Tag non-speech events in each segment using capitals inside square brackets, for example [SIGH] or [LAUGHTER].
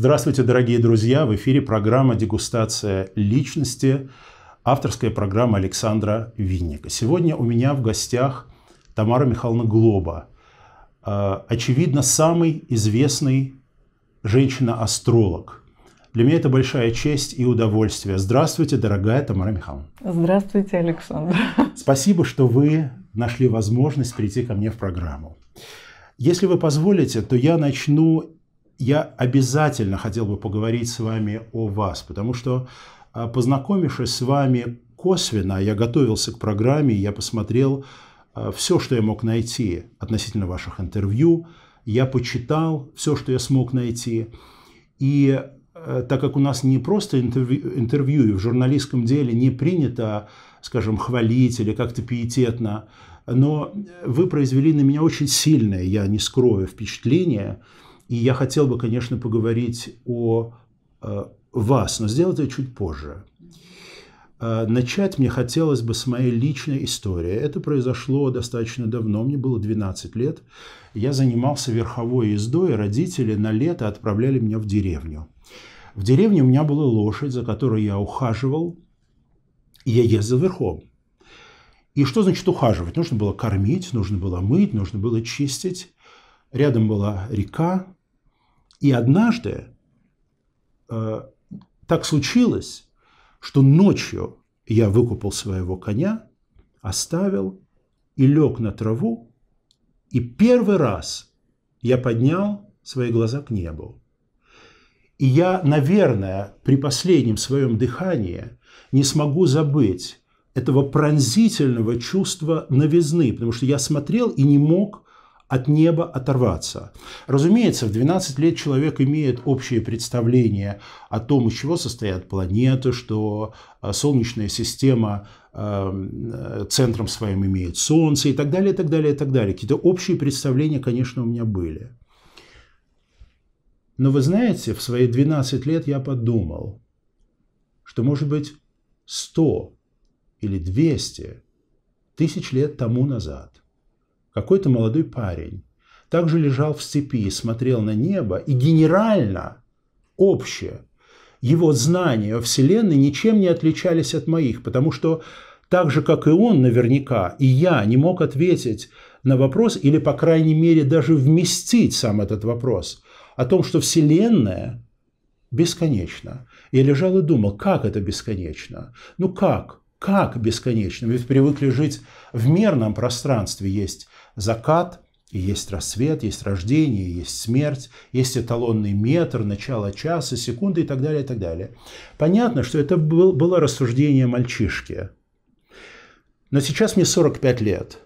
Здравствуйте, дорогие друзья! В эфире программа «Дегустация личности», авторская программа Александра Винника. Сегодня у меня в гостях Тамара Михайловна Глоба, э, очевидно, самый известный женщина-астролог. Для меня это большая честь и удовольствие. Здравствуйте, дорогая Тамара Михайловна. Здравствуйте, Александр. Спасибо, что вы нашли возможность прийти ко мне в программу. Если вы позволите, то я начну я обязательно хотел бы поговорить с вами о вас, потому что а, познакомившись с вами косвенно, я готовился к программе, я посмотрел а, все, что я мог найти относительно ваших интервью, я почитал все, что я смог найти. И а, так как у нас не просто интервью, интервью и в журналистском деле не принято, скажем, хвалить или как-то пиететно, но вы произвели на меня очень сильное, я не скрою, впечатление – и я хотел бы, конечно, поговорить о э, вас, но сделать это чуть позже. Э, начать мне хотелось бы с моей личной истории. Это произошло достаточно давно, мне было 12 лет. Я занимался верховой ездой, и родители на лето отправляли меня в деревню. В деревне у меня была лошадь, за которой я ухаживал, и я ездил верхом. И что значит ухаживать? Нужно было кормить, нужно было мыть, нужно было чистить. Рядом была река, и однажды э, так случилось, что ночью я выкупал своего коня, оставил и лег на траву, и первый раз я поднял свои глаза к небу. И я, наверное, при последнем своем дыхании не смогу забыть этого пронзительного чувства новизны, потому что я смотрел и не мог от неба оторваться. Разумеется, в 12 лет человек имеет общее представление о том, из чего состоят планеты, что э, Солнечная система э, э, центром своим имеет Солнце и так далее, и так далее, и так далее. Какие-то общие представления, конечно, у меня были. Но вы знаете, в свои 12 лет я подумал, что, может быть, 100 или 200 тысяч лет тому назад какой-то молодой парень, также лежал в цепи и смотрел на небо, и генерально, общее, его знания о Вселенной ничем не отличались от моих, потому что так же, как и он наверняка, и я не мог ответить на вопрос, или, по крайней мере, даже вместить сам этот вопрос, о том, что Вселенная бесконечна. Я лежал и думал, как это бесконечно? Ну как? Как бесконечно? Ведь привыкли жить в мерном пространстве. Есть закат, и есть рассвет, есть рождение, есть смерть, есть эталонный метр, начало часа, секунды и так далее, и так далее. Понятно, что это был, было рассуждение мальчишки. Но сейчас мне 45 лет,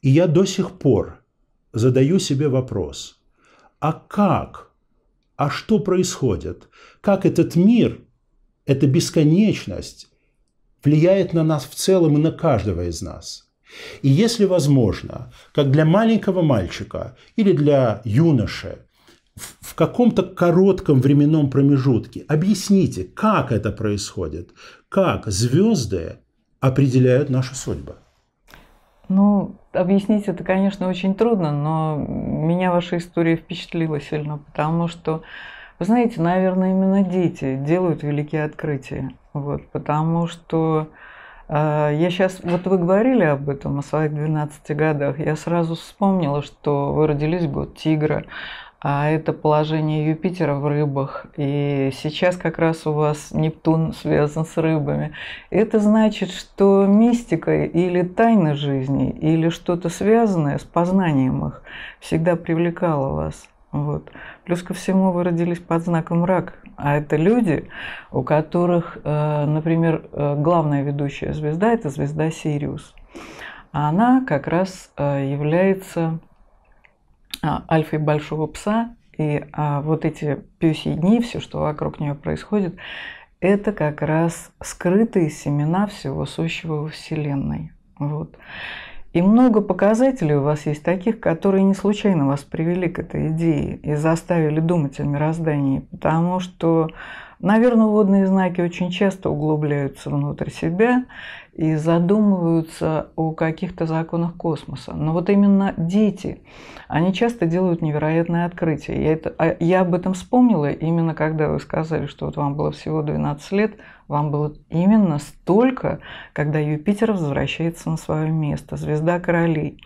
и я до сих пор задаю себе вопрос, а как, а что происходит, как этот мир, эта бесконечность влияет на нас в целом и на каждого из нас – и если возможно, как для маленького мальчика или для юноши, в каком-то коротком временном промежутке объясните, как это происходит, как звезды определяют нашу судьбу. Ну, объяснить это, конечно, очень трудно, но меня ваша история впечатлила сильно, потому что, вы знаете, наверное, именно дети делают великие открытия. Вот, потому что а, я сейчас, вот вы говорили об этом, о своих 12 годах. Я сразу вспомнила, что вы родились в год тигра, а это положение Юпитера в рыбах. И сейчас как раз у вас Нептун связан с рыбами. Это значит, что мистика или тайна жизни, или что-то связанное с познанием их всегда привлекало вас. Вот. Плюс ко всему вы родились под знаком рак, а это люди, у которых, э, например, э, главная ведущая звезда – это звезда Сириус. А она как раз э, является а, альфой большого пса, и а, вот эти пёсьи дни, все, что вокруг нее происходит, это как раз скрытые семена всего сущего во Вселенной. Вот. И много показателей у вас есть таких, которые не случайно вас привели к этой идее и заставили думать о мироздании, потому что, наверное, водные знаки очень часто углубляются внутрь себя и задумываются о каких-то законах космоса. Но вот именно дети, они часто делают невероятные открытия. Я, это, а, я об этом вспомнила именно когда вы сказали, что вот вам было всего 12 лет – вам было именно столько, когда Юпитер возвращается на свое место, звезда королей.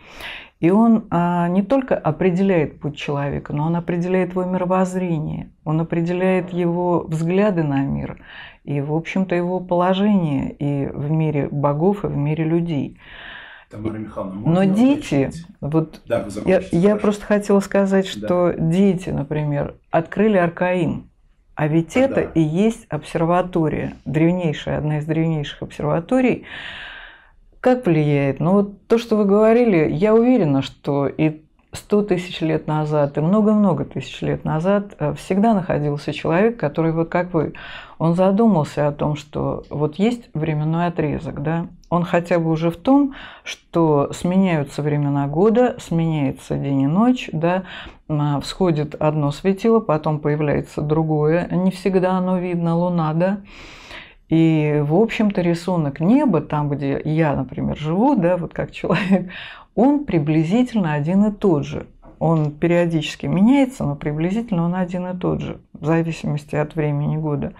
И он а, не только определяет путь человека, но он определяет его мировоззрение, он определяет его взгляды на мир и, в общем-то, его положение и в мире богов, и в мире людей. Тамара Михайловна, Но дети, уточнить? вот да, я, я просто хотела сказать, что да. дети, например, открыли Аркаим. А ведь да. это и есть обсерватория, древнейшая, одна из древнейших обсерваторий. Как влияет? Ну вот то, что вы говорили, я уверена, что и 100 тысяч лет назад, и много-много тысяч лет назад э, всегда находился человек, который вот как вы, он задумался о том, что вот есть временной отрезок, да, он хотя бы уже в том, что сменяются времена года, сменяется день и ночь, да, а, всходит одно светило, потом появляется другое, не всегда оно видно, луна, да. И, в общем-то, рисунок неба, там, где я, например, живу, да, вот как человек, [LAUGHS] он приблизительно один и тот же. Он периодически меняется, но приблизительно он один и тот же, в зависимости от времени года.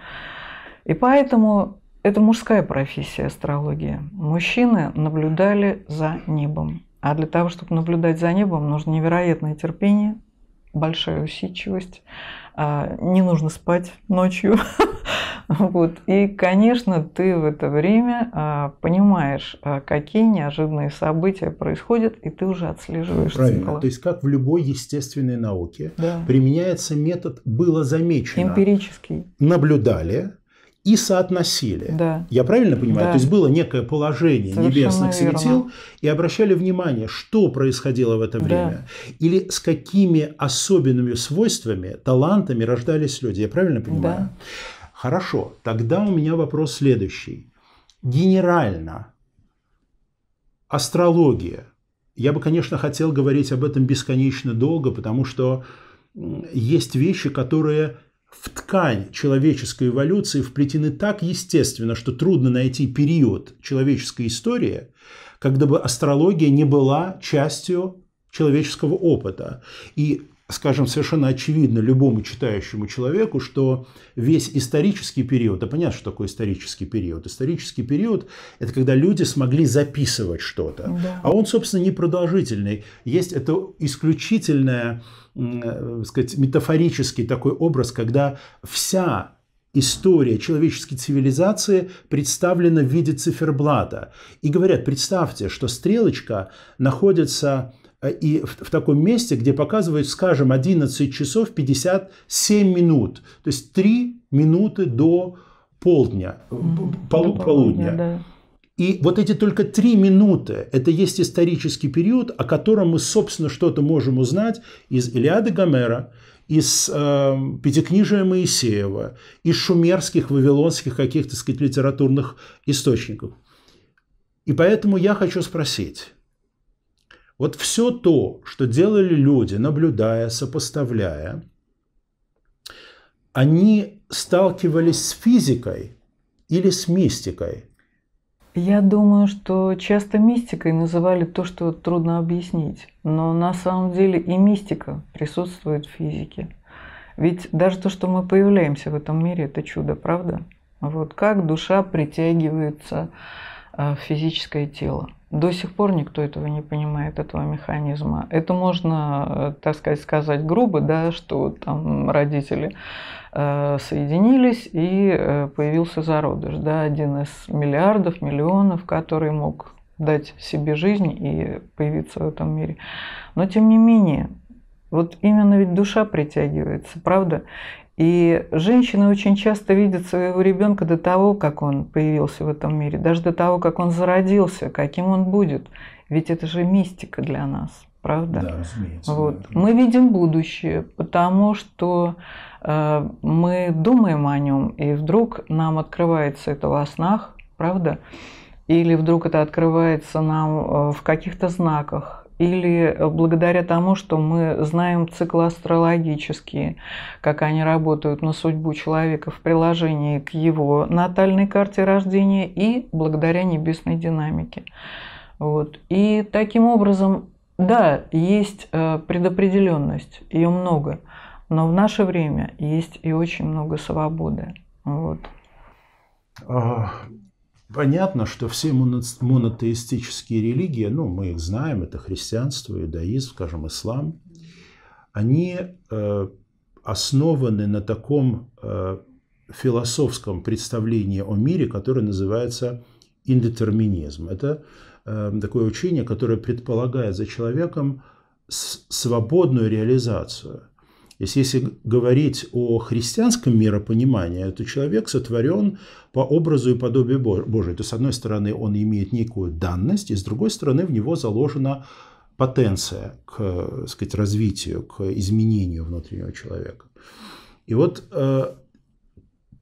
И поэтому это мужская профессия астрология. Мужчины наблюдали за небом. А для того, чтобы наблюдать за небом, нужно невероятное терпение, большая усидчивость, а, не нужно спать ночью. [LAUGHS] Вот. И, конечно, ты в это время а, понимаешь, а, какие неожиданные события происходят, и ты уже отслеживаешь Правильно. Цикл. То есть, как в любой естественной науке, да. применяется метод «было замечено». Эмпирический. Наблюдали, и соотносили. Да. Я правильно понимаю? Да. То есть было некое положение Совершенно небесных верно. светил и обращали внимание, что происходило в это да. время или с какими особенными свойствами, талантами рождались люди. Я правильно понимаю? Да. Хорошо. Тогда у меня вопрос следующий. Генерально астрология. Я бы, конечно, хотел говорить об этом бесконечно долго, потому что есть вещи, которые в ткань человеческой эволюции вплетены так естественно, что трудно найти период человеческой истории, когда бы астрология не была частью человеческого опыта. И скажем, совершенно очевидно любому читающему человеку, что весь исторический период, Да понятно, что такое исторический период. Исторический период – это когда люди смогли записывать что-то. Да. А он, собственно, непродолжительный. Есть это исключительное, э, сказать, метафорический такой образ, когда вся история человеческой цивилизации представлена в виде циферблата. И говорят, представьте, что стрелочка находится Э, и в, в таком месте, где показывают, скажем, 11 часов 57 минут, то есть 3 минуты до полдня, угу, пол, до полудня. полудня да. И вот эти только три минуты – это есть исторический период, о котором мы, собственно, что-то можем узнать из «Илиады Гомера», из э, Пятикнижия Моисеева, из шумерских, вавилонских каких-то, сказать, литературных источников. И поэтому я хочу спросить, вот все то, что делали люди, наблюдая, сопоставляя, они сталкивались с физикой или с мистикой? Я думаю, что часто мистикой называли то, что трудно объяснить. Но на самом деле и мистика присутствует в физике. Ведь даже то, что мы появляемся в этом мире, это чудо, правда? Вот как душа притягивается а, в физическое тело. До сих пор никто этого не понимает, этого механизма. Это можно, э, так сказать, сказать грубо, да, что там родители э, соединились и э, появился зародыш, да, один из миллиардов, миллионов, который мог дать себе жизнь и появиться в этом мире. Но тем не менее, вот именно ведь душа притягивается, правда? И женщины очень часто видят своего ребенка до того, как он появился в этом мире, даже до того, как он зародился, каким он будет. Ведь это же мистика для нас, правда? Да, разумеется. Вот. Да, мы видим будущее, потому что э, мы думаем о нем, и вдруг нам открывается это во снах, правда? Или вдруг это открывается нам э, в каких-то знаках, или благодаря тому, что мы знаем циклы астрологические, как они работают на судьбу человека в приложении к его натальной карте рождения и благодаря небесной динамике. Вот. И таким образом, да, есть э, предопределенность, ее много, но в наше время есть и очень много свободы. Вот. А, Понятно, что все монотеистические религии, ну, мы их знаем, это христианство, иудаизм, скажем, ислам, они э, основаны на таком э, философском представлении о мире, которое называется индетерминизм. Это э, такое учение, которое предполагает за человеком свободную реализацию если, если говорить о христианском миропонимании, то человек сотворен по образу и подобию Божию. То, с одной стороны, он имеет некую данность, и с другой стороны, в него заложена потенция к сказать, развитию, к изменению внутреннего человека. И вот э,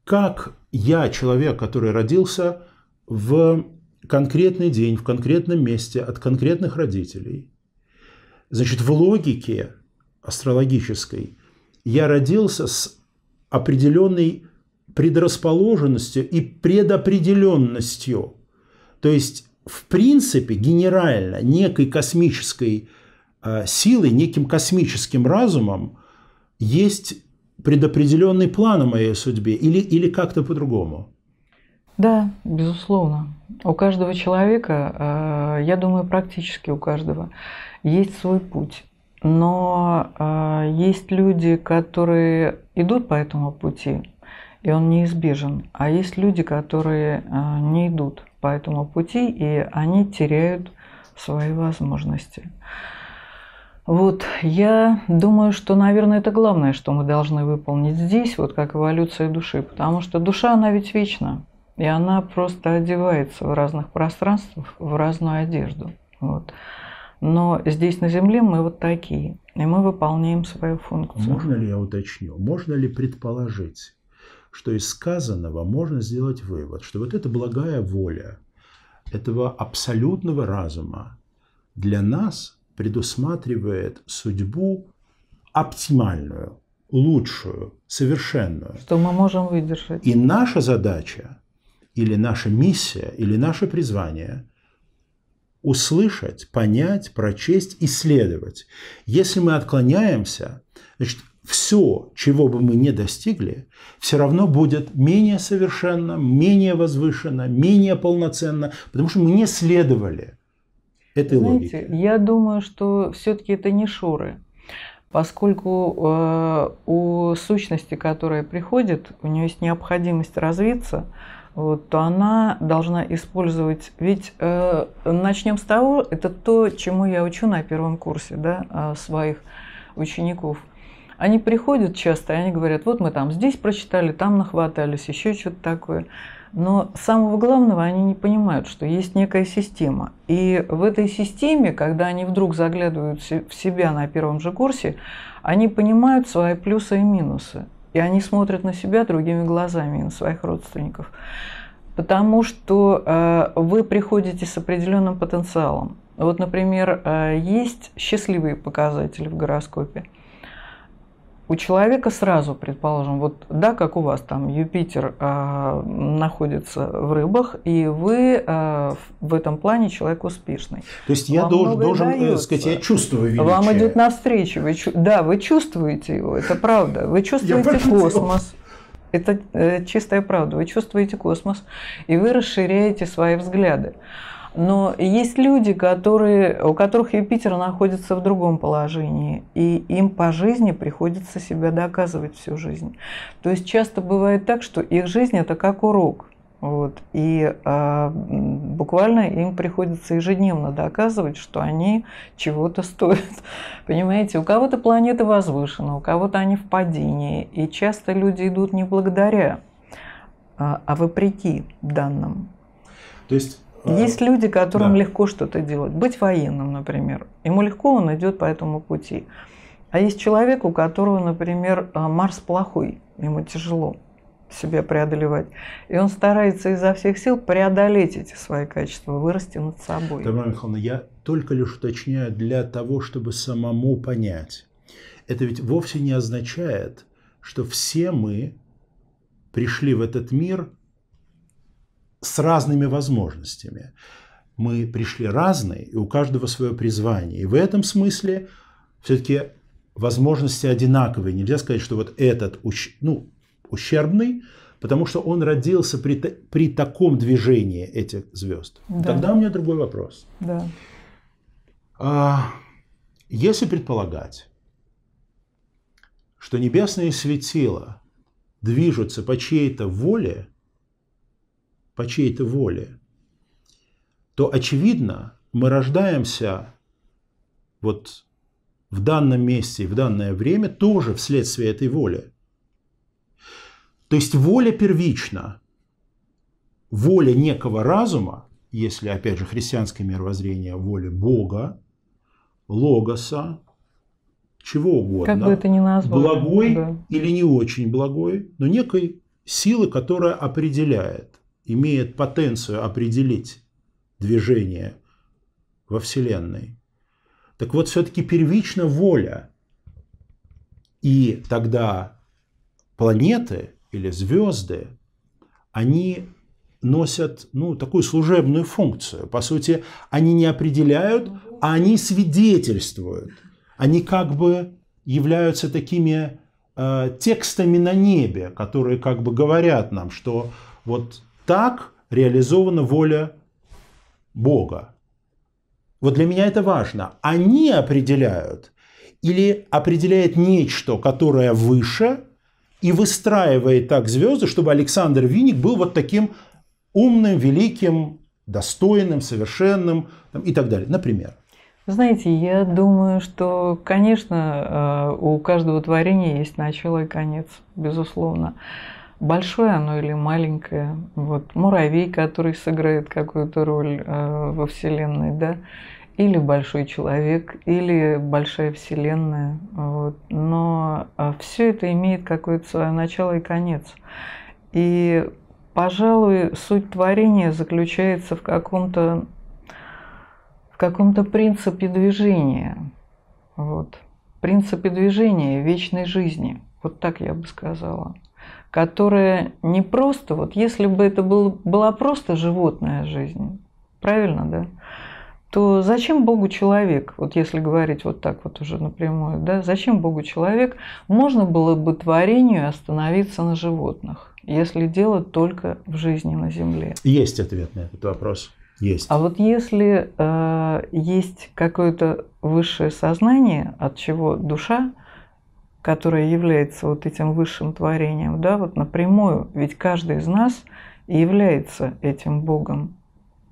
как я, человек, который родился в конкретный день, в конкретном месте, от конкретных родителей, значит, в логике астрологической я родился с определенной предрасположенностью и предопределенностью. То есть, в принципе, генерально некой космической э, силой, неким космическим разумом есть предопределенный план о моей судьбе или, или как-то по-другому? Да, безусловно. У каждого человека, э, я думаю, практически у каждого, есть свой путь. Но э, есть люди, которые идут по этому пути, и он неизбежен. А есть люди, которые э, не идут по этому пути, и они теряют свои возможности. Вот, я думаю, что, наверное, это главное, что мы должны выполнить здесь, вот как эволюция души, потому что душа, она ведь вечна, и она просто одевается в разных пространствах, в разную одежду. Вот. Но здесь на Земле мы вот такие, и мы выполняем свою функцию. Можно ли я уточню? Можно ли предположить, что из сказанного можно сделать вывод, что вот эта благая воля этого абсолютного разума для нас предусматривает судьбу оптимальную, лучшую, совершенную. Что мы можем выдержать. И наша задача или наша миссия, или наше призвание услышать, понять, прочесть, исследовать. Если мы отклоняемся, значит, все, чего бы мы не достигли, все равно будет менее совершенно, менее возвышенно, менее полноценно, потому что мы не следовали этой Знаете, логике. Я думаю, что все-таки это не шоры, поскольку э, у сущности, которая приходит, у нее есть необходимость развиться – вот, то она должна использовать. Ведь э, начнем с того, это то, чему я учу на первом курсе да, э, своих учеников. Они приходят часто, и они говорят, вот мы там здесь прочитали, там нахватались, еще что-то такое. Но самого главного они не понимают, что есть некая система. И в этой системе, когда они вдруг заглядывают в себя на первом же курсе, они понимают свои плюсы и минусы. И они смотрят на себя другими глазами, на своих родственников. Потому что э, вы приходите с определенным потенциалом. Вот, например, э, есть счастливые показатели в гороскопе – у человека сразу, предположим, вот да, как у вас там Юпитер э, находится в рыбах, и вы э, в этом плане человек успешный. То есть я должен, должен э, сказать, я чувствую величие. Вам идет навстречу, вы, да, вы чувствуете его, это правда, вы чувствуете космос. Это э, чистая правда. Вы чувствуете космос, и вы расширяете свои взгляды. Но есть люди, которые, у которых Юпитер находится в другом положении, и им по жизни приходится себя доказывать всю жизнь. То есть часто бывает так, что их жизнь это как урок. Вот. И а, буквально им приходится ежедневно доказывать, что они чего-то стоят. [LAUGHS] Понимаете, у кого-то планета возвышена, у кого-то они в падении. И часто люди идут не благодаря, а, а вопреки данным. То есть Э, есть люди, которым да. легко что-то делать. Быть военным, например. Ему легко, он идет по этому пути. А есть человек, у которого, например, э, Марс плохой, ему тяжело себя преодолевать. И он старается изо всех сил преодолеть эти свои качества, вырасти над собой. Тамара Михайловна, я только лишь уточняю для того, чтобы самому понять. Это ведь вовсе не означает, что все мы пришли в этот мир с разными возможностями. Мы пришли разные, и у каждого свое призвание. И в этом смысле все-таки возможности одинаковые. Нельзя сказать, что вот этот ущ... ну, ущербный, потому что он родился при, при таком движении этих звезд. Да. Тогда у меня другой вопрос. Да. А, если предполагать, что небесные светила движутся по чьей-то воле, по чьей-то воле, то, очевидно, мы рождаемся вот в данном месте в данное время тоже вследствие этой воли. То есть воля первична. Воля некого разума, если, опять же, христианское мировоззрение, воля Бога, Логоса, чего угодно. Как бы это ни назвали. Благой да. или не очень благой, но некой силы, которая определяет имеет потенцию определить движение во Вселенной. Так вот, все-таки первична воля. И тогда планеты или звезды, они носят ну, такую служебную функцию. По сути, они не определяют, а они свидетельствуют. Они как бы являются такими э, текстами на небе, которые как бы говорят нам, что вот так реализована воля Бога. Вот для меня это важно. Они определяют или определяет нечто, которое выше, и выстраивает так звезды, чтобы Александр Виник был вот таким умным, великим, достойным, совершенным там, и так далее. Например. Знаете, я думаю, что, конечно, э, у каждого творения есть начало и конец, безусловно большое оно или маленькое, вот муравей, который сыграет какую-то роль э, во Вселенной, да, или большой человек, или большая Вселенная, вот. но э, все это имеет какое-то свое начало и конец. И, пожалуй, суть творения заключается в каком-то в каком-то принципе движения, вот, принципе движения вечной жизни, вот так я бы сказала которая не просто, вот если бы это был, была просто животная жизнь, правильно, да, то зачем Богу человек, вот если говорить вот так вот уже напрямую, да, зачем Богу человек, можно было бы творению остановиться на животных, если дело только в жизни на Земле? Есть ответ на этот вопрос. Есть. А вот если э, есть какое-то высшее сознание, от чего душа, которая является вот этим высшим творением, да, вот напрямую, ведь каждый из нас является этим Богом,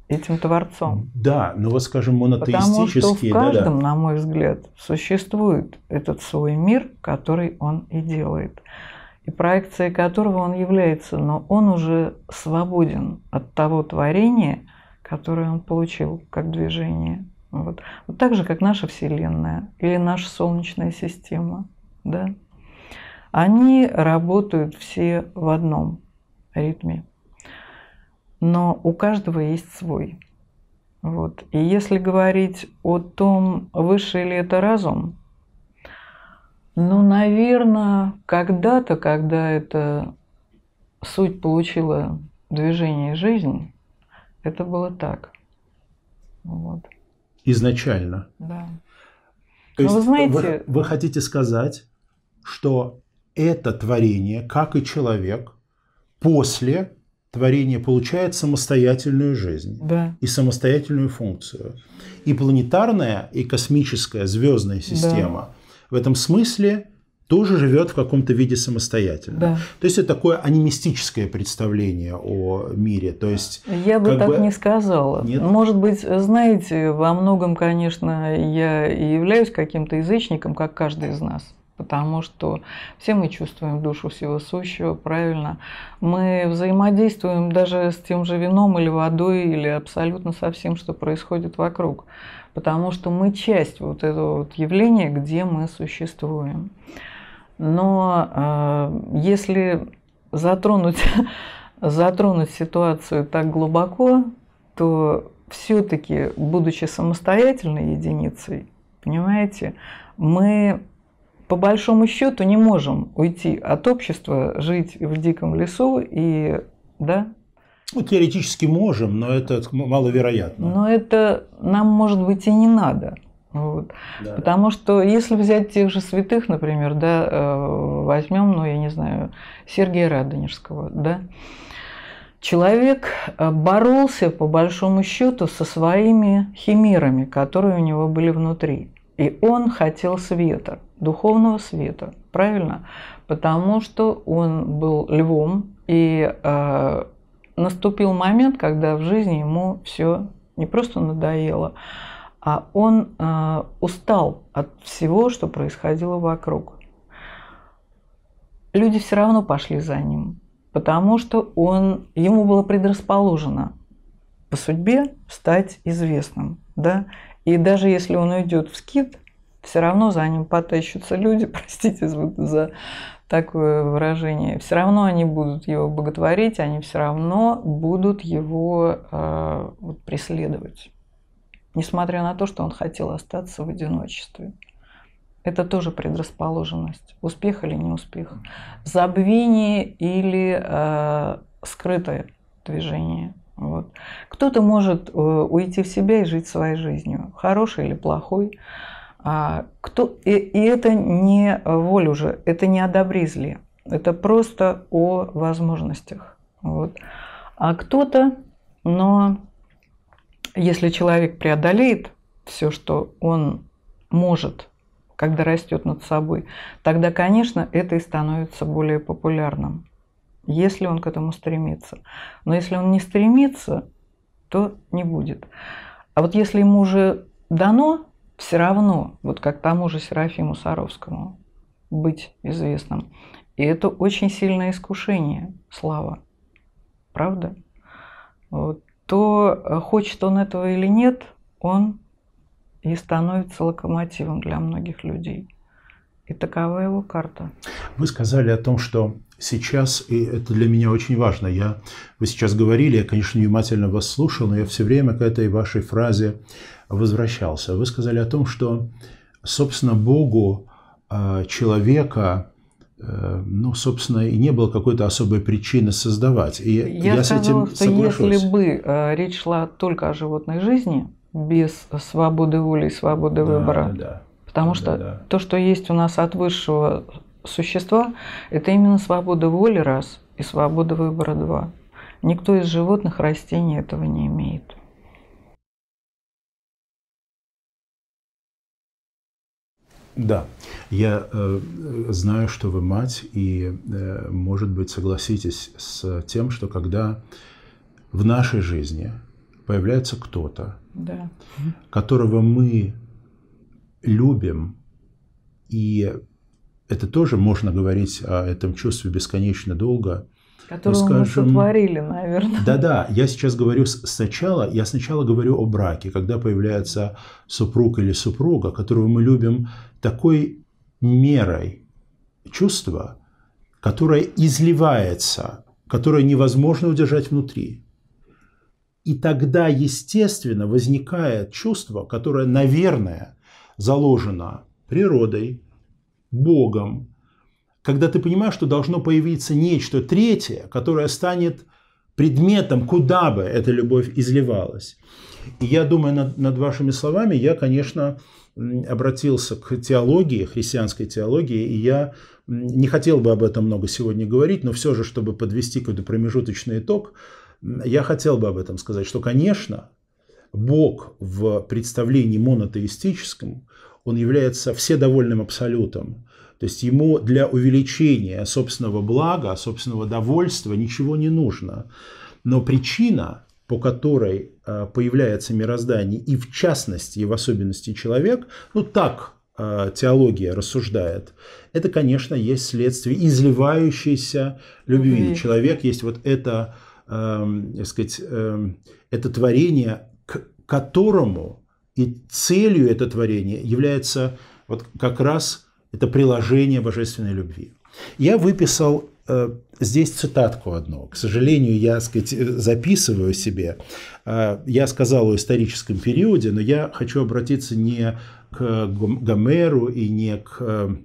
этим Творцом. Да, но ну вот скажем монотеистические... Потому что в каждом, да, да. на мой взгляд, существует этот свой мир, который он и делает, и проекция которого он является, но он уже свободен от того творения, которое он получил как движение. Вот. вот так же, как наша Вселенная или наша Солнечная система да, они работают все в одном ритме. Но у каждого есть свой. Вот. И если говорить о том, выше ли это разум, ну, наверное, когда-то, когда эта суть получила движение и жизнь, это было так. Вот. Изначально. Да. То Но ну, есть вы знаете, вы, вы хотите сказать, что это творение, как и человек, после творения получает самостоятельную жизнь да. и самостоятельную функцию. И планетарная, и космическая звездная система да. в этом смысле тоже живет в каком-то виде самостоятельно. Да. То есть это такое анимистическое представление о мире. То есть, я бы так бы... не сказала. Нет? Может быть, знаете, во многом, конечно, я и являюсь каким-то язычником, как каждый из нас потому что все мы чувствуем душу всего сущего, правильно. Мы взаимодействуем даже с тем же вином или водой, или абсолютно со всем, что происходит вокруг, потому что мы часть вот этого вот явления, где мы существуем. Но э, если затронуть, [LAUGHS] затронуть ситуацию так глубоко, то все-таки, будучи самостоятельной единицей, понимаете, мы по большому счету не можем уйти от общества, жить в диком лесу и, да? Ну, теоретически можем, но это маловероятно. Но это нам, может быть, и не надо. Вот. Да, Потому что если взять тех же святых, например, да, э, возьмем, ну, я не знаю, Сергея Радонежского, да, человек э, боролся, по большому счету, со своими химерами, которые у него были внутри. И он хотел света духовного света, правильно? Потому что он был львом, и э, наступил момент, когда в жизни ему все не просто надоело, а он э, устал от всего, что происходило вокруг. Люди все равно пошли за ним, потому что он, ему было предрасположено по судьбе стать известным. Да? И даже если он уйдет в скит, все равно за ним потащатся люди, [LAUGHS] простите за такое выражение, все равно они будут его боготворить, они все равно будут его э, вот, преследовать, несмотря на то, что он хотел остаться в одиночестве. Это тоже предрасположенность, успех или неуспех, успех, забвение или э, скрытое движение. Вот. Кто-то может э, уйти в себя и жить своей жизнью, хорошей или плохой. А, кто, и, и это не воля уже, это не одобризли это просто о возможностях. Вот. А кто-то, но если человек преодолеет все, что он может, когда растет над собой, тогда, конечно, это и становится более популярным, если он к этому стремится. Но если он не стремится, то не будет. А вот если ему уже дано все равно, вот как тому же Серафиму Саровскому, быть известным. И это очень сильное искушение, слава. Правда? Вот. То э, хочет он этого или нет, он и становится локомотивом для многих людей. И такова его карта. Вы сказали о том, что сейчас, и это для меня очень важно, я, вы сейчас говорили, я, конечно, внимательно вас слушал, но я все время к этой вашей фразе возвращался. Вы сказали о том, что, собственно, Богу э, человека, э, ну, собственно, и не было какой-то особой причины создавать. И я, я сказала, с этим что соглашусь. если бы э, речь шла только о животной жизни, без свободы воли и свободы да, выбора, да, потому да, что да. то, что есть у нас от высшего существа – это именно свобода воли – раз, и свобода выбора – два. Никто из животных растений этого не имеет. Да, я э, знаю, что вы мать, и, э, может быть, согласитесь с тем, что когда в нашей жизни появляется кто-то, да. которого мы любим и это тоже можно говорить о этом чувстве бесконечно долго. Которого ну, скажем, мы сотворили, наверное. Да-да, я сейчас говорю сначала, я сначала говорю о браке, когда появляется супруг или супруга, которого мы любим такой мерой чувства, которое изливается, которое невозможно удержать внутри. И тогда, естественно, возникает чувство, которое, наверное, заложено природой, Богом, когда ты понимаешь, что должно появиться нечто третье, которое станет предметом, куда бы эта любовь изливалась. И я думаю, над, над вашими словами я, конечно, обратился к теологии, христианской теологии, и я не хотел бы об этом много сегодня говорить, но все же, чтобы подвести какой-то промежуточный итог, я хотел бы об этом сказать, что, конечно, Бог в представлении монотеистическом, он является вседовольным абсолютом, то есть ему для увеличения собственного блага, собственного довольства ничего не нужно. Но причина, по которой э, появляется мироздание, и в частности, и в особенности человек, ну так э, теология рассуждает, это, конечно, есть следствие изливающейся любви. mm Человек есть вот это, э, сказать, э, это творение, к которому и целью это творение является вот как раз это приложение божественной любви. Я выписал э, здесь цитатку одну. К сожалению, я сказать, э, записываю себе. Э, я сказал о историческом периоде, но я хочу обратиться не к Гомеру и не к, э,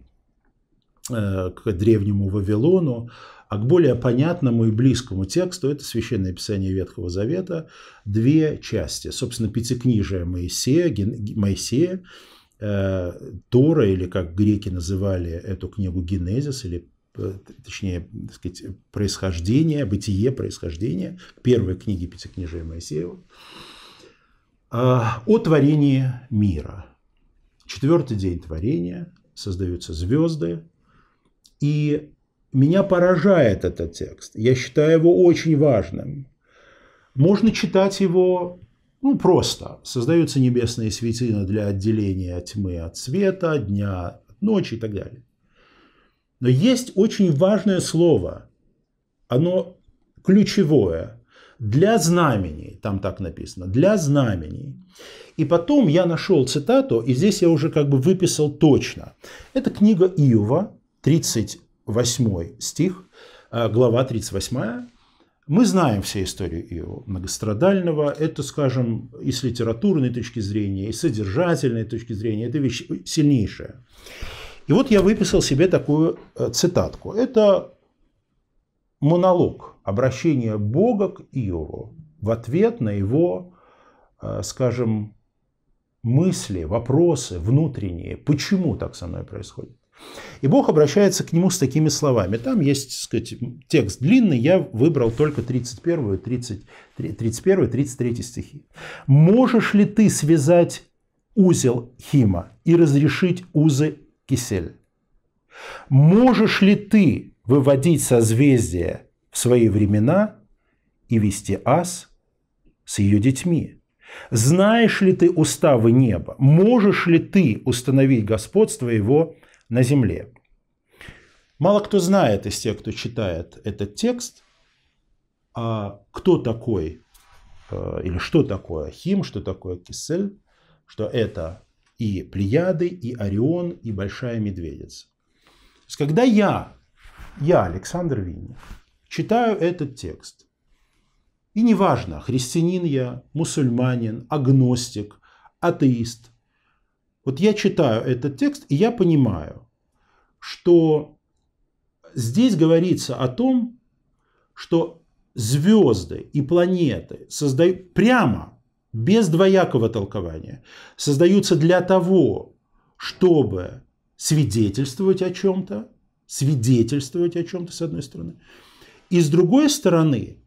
э, к древнему Вавилону, а к более понятному и близкому тексту. Это Священное Писание Ветхого Завета. Две части. Собственно, Пятикнижие Моисея, Моисея Э, Тора, или как греки называли эту книгу Генезис, или э, точнее, так сказать, происхождение, бытие происхождения, первой книги Пятикнижия Моисеева, э, о творении мира. Четвертый день творения, создаются звезды, и меня поражает этот текст. Я считаю его очень важным. Можно читать его ну, просто. Создаются небесные светила для отделения тьмы от света, дня от ночи и так далее. Но есть очень важное слово. Оно ключевое. Для знамений, там так написано, для знамений. И потом я нашел цитату, и здесь я уже как бы выписал точно. Это книга Иова, 38 стих, э, глава 38. Мы знаем все историю Иова многострадального. Это, скажем, и с литературной точки зрения, и с содержательной точки зрения. Это вещь сильнейшая. И вот я выписал себе такую э, цитатку. Это монолог, обращение Бога к Иову в ответ на его, э, скажем, мысли, вопросы внутренние. Почему так со мной происходит? И Бог обращается к нему с такими словами. Там есть, так сказать, текст длинный, я выбрал только 31, 30, 31, 33 стихи. «Можешь ли ты связать узел Хима и разрешить узы Кисель? Можешь ли ты выводить созвездия в свои времена и вести ас с ее детьми?» Знаешь ли ты уставы неба? Можешь ли ты установить господство его на земле. Мало кто знает из тех, кто читает этот текст, а кто такой э, или что такое Хим, что такое Кисель, что это и Плеяды, и Орион, и Большая Медведица. То есть, когда я, я, Александр Винни, читаю этот текст, и неважно, христианин я, мусульманин, агностик, атеист, вот я читаю этот текст, и я понимаю, что здесь говорится о том, что звезды и планеты создают прямо, без двоякого толкования, создаются для того, чтобы свидетельствовать о чем-то, свидетельствовать о чем-то, с одной стороны, и с другой стороны,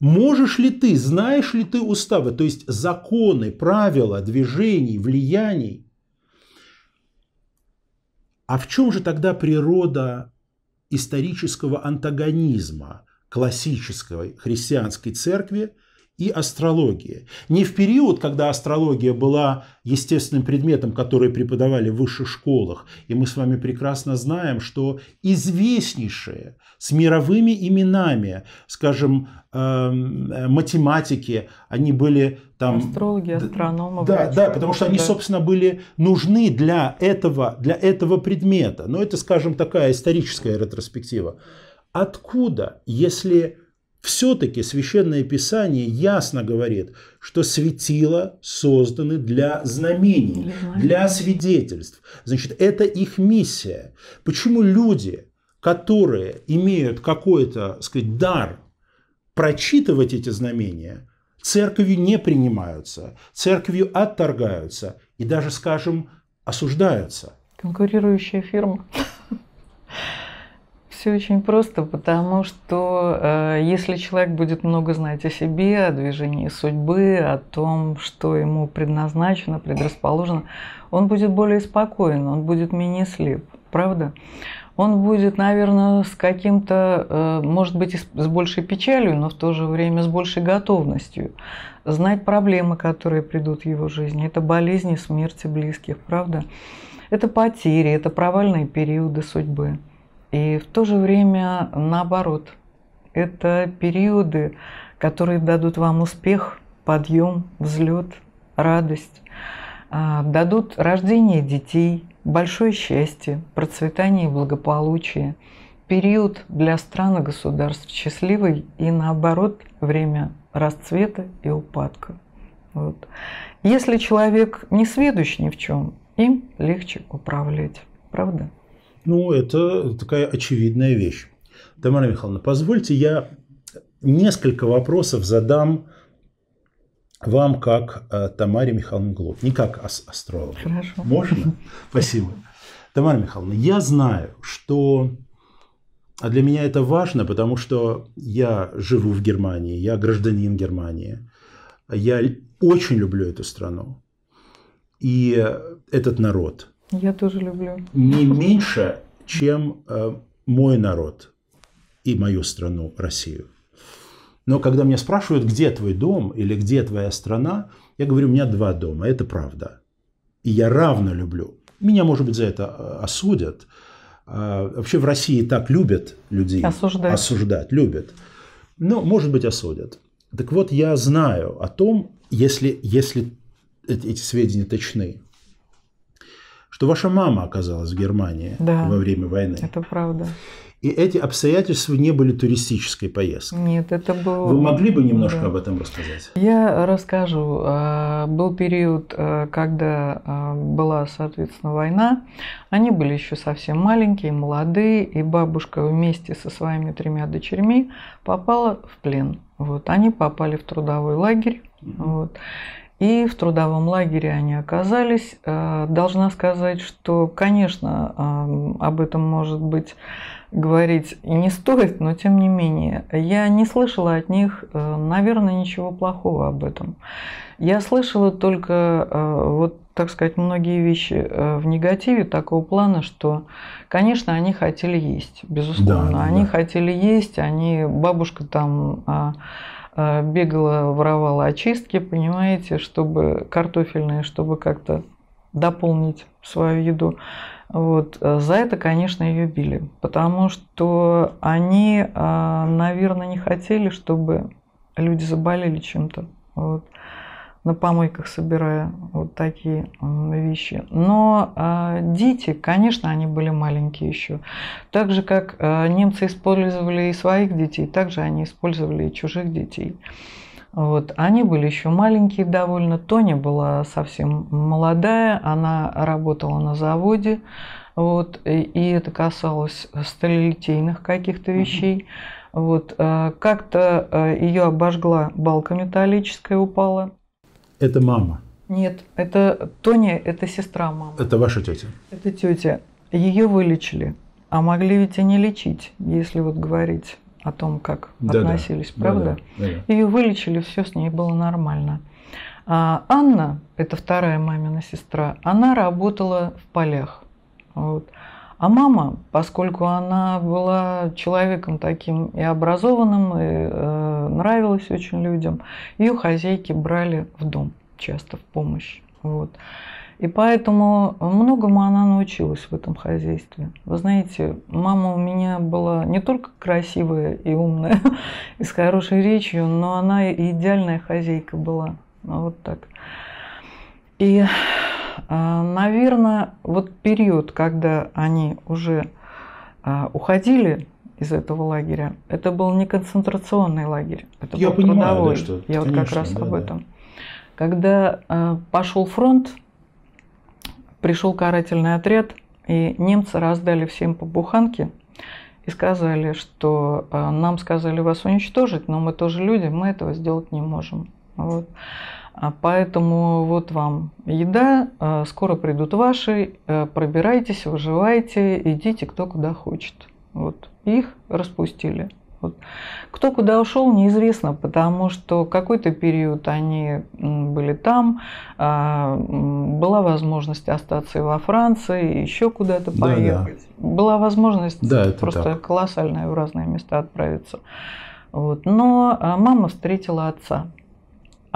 можешь ли ты, знаешь ли ты уставы, то есть законы, правила движений, влияний а в чем же тогда природа исторического антагонизма классической христианской церкви – и астрология. Не в период, когда астрология была естественным предметом, который преподавали в высших школах, и мы с вами прекрасно знаем, что известнейшие с мировыми именами, скажем, эм, э, математики, они были там... Астрологи, астрономы. Да, врачи, да, потому что они, собственно, были нужны для этого, для этого предмета. Но это, скажем, такая историческая ретроспектива. Откуда, если все-таки Священное Писание ясно говорит, что светила созданы для знамений, для свидетельств. Значит, это их миссия. Почему люди, которые имеют какой-то, сказать, дар прочитывать эти знамения, церковью не принимаются, церковью отторгаются и даже, скажем, осуждаются. Конкурирующая фирма все очень просто, потому что э, если человек будет много знать о себе, о движении судьбы, о том, что ему предназначено, предрасположено, он будет более спокоен, он будет менее слеп правда? Он будет, наверное, с каким-то, э, может быть, с большей печалью, но в то же время с большей готовностью знать проблемы, которые придут в его жизни. Это болезни, смерти близких, правда? Это потери, это провальные периоды судьбы. И в то же время наоборот. Это периоды, которые дадут вам успех, подъем, взлет, радость, а, дадут рождение детей, большое счастье, процветание и благополучие, период для стран и государств счастливый и наоборот время расцвета и упадка. Вот. Если человек не сведущ ни в чем, им легче управлять. Правда? Ну, это такая очевидная вещь. Тамара Михайловна, позвольте я несколько вопросов задам вам как э, Тамаре Михайловне Глоб, не как астрологу. Хорошо. Можно? [LAUGHS] Спасибо. Тамара Михайловна, я знаю, что а для меня это важно, потому что я живу в Германии, я гражданин Германии. Я очень люблю эту страну и этот народ. Я тоже люблю. Не меньше, чем э, мой народ и мою страну, Россию. Но когда меня спрашивают, где твой дом или где твоя страна, я говорю, у меня два дома, это правда. И я равно люблю. Меня, может быть, за это э, осудят. А, вообще в России так любят людей. Осуждать. Осуждать, любят. Но, ну, может быть, осудят. Так вот, я знаю о том, если, если эти сведения точны, что ваша мама оказалась в Германии да, во время войны. Это правда. И эти обстоятельства не были туристической поездкой. Нет, это было... Вы могли бы немножко да. об этом рассказать? Я расскажу. А, был период, а, когда а, была, соответственно, война. Они были еще совсем маленькие, молодые, и бабушка вместе со своими тремя дочерьми попала в плен. Вот, они попали в трудовой лагерь. Mm-hmm. Вот. И в трудовом лагере они оказались. Э, должна сказать, что, конечно, об этом может быть говорить и не стоит, но тем не менее, я не слышала от них, э, наверное, ничего плохого об этом. Я слышала только, э, вот, так сказать, многие вещи в негативе такого плана, что, конечно, они хотели есть, безусловно. Да, они да. хотели есть, они, бабушка там а, Э, бегала, воровала очистки, понимаете, чтобы картофельные, чтобы как-то дополнить свою еду. Вот. Э, за это, конечно, ее били, потому что они, э, наверное, не хотели, чтобы люди заболели чем-то. Вот на помойках собирая вот такие вещи. Но э, а, дети, конечно, они были маленькие еще. Так же, как э, немцы использовали и своих детей, так же они использовали и чужих детей. Вот. Они были еще маленькие довольно. Тоня была совсем молодая, она работала на заводе. Вот, и, и это касалось сталелитейных каких-то вещей. Mm-hmm. Вот, э, как-то ее обожгла балка металлическая, упала это мама. Нет, это Тоня, это сестра мамы. Это ваша тетя. Это тетя. Ее вылечили. А могли ведь и не лечить, если вот говорить о том, как да, относились, да. правда? Да, да, да. Ее вылечили, все с ней было нормально. А Анна, это вторая мамина сестра, она работала в полях. Вот. А мама, поскольку она была человеком таким и образованным, и э, нравилась очень людям, ее хозяйки брали в дом часто в помощь. Вот. И поэтому многому она научилась в этом хозяйстве. Вы знаете, мама у меня была не только красивая и умная, [LAUGHS] и с хорошей речью, но она и идеальная хозяйка была. Ну, вот так. И, а, наверное, вот период, когда они уже а, уходили из этого лагеря, это был не концентрационный лагерь, это Я был понимаю, трудовой. Да, что, Я конечно, вот как раз да, об этом. Да. Когда а, пошел фронт, пришел карательный отряд, и немцы раздали всем по буханке и сказали, что нам сказали вас уничтожить, но мы тоже люди, мы этого сделать не можем. Вот. А поэтому вот вам еда, а, скоро придут ваши, а, пробирайтесь, выживайте, идите кто куда хочет. Вот. Их распустили. Вот. Кто куда ушел, неизвестно, потому что какой-то период они были там, была возможность остаться и во Франции, и еще куда-то да, поехать. Да. Была возможность да, просто так. колоссальная в разные места отправиться. Вот. Но мама встретила отца.